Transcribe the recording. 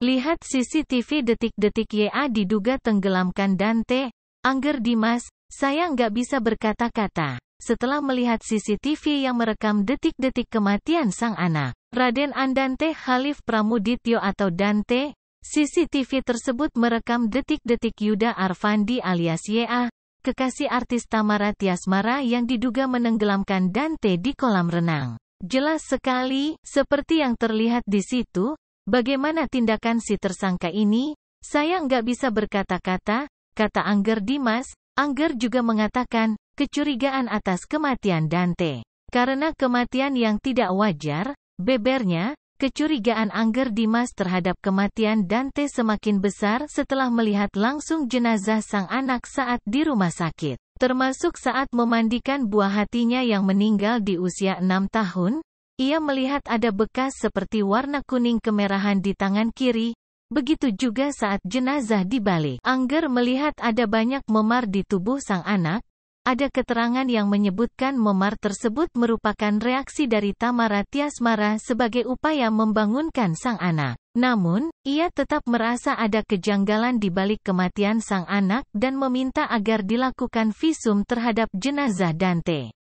Lihat CCTV detik-detik YA diduga tenggelamkan Dante. Angger Dimas, saya nggak bisa berkata-kata. Setelah melihat CCTV yang merekam detik-detik kematian sang anak, Raden Andante Halif Pramudityo atau Dante, CCTV tersebut merekam detik-detik Yuda Arfandi alias YA, kekasih artis Tamara Tiasmara yang diduga menenggelamkan Dante di kolam renang. Jelas sekali, seperti yang terlihat di situ, Bagaimana tindakan si tersangka ini? Saya nggak bisa berkata-kata, kata Angger Dimas. Angger juga mengatakan, kecurigaan atas kematian Dante. Karena kematian yang tidak wajar, bebernya, kecurigaan Angger Dimas terhadap kematian Dante semakin besar setelah melihat langsung jenazah sang anak saat di rumah sakit. Termasuk saat memandikan buah hatinya yang meninggal di usia enam tahun, ia melihat ada bekas seperti warna kuning kemerahan di tangan kiri, begitu juga saat jenazah dibalik. Angger melihat ada banyak memar di tubuh sang anak, ada keterangan yang menyebutkan memar tersebut merupakan reaksi dari Tamara Tiasmara sebagai upaya membangunkan sang anak. Namun, ia tetap merasa ada kejanggalan di balik kematian sang anak dan meminta agar dilakukan visum terhadap jenazah Dante.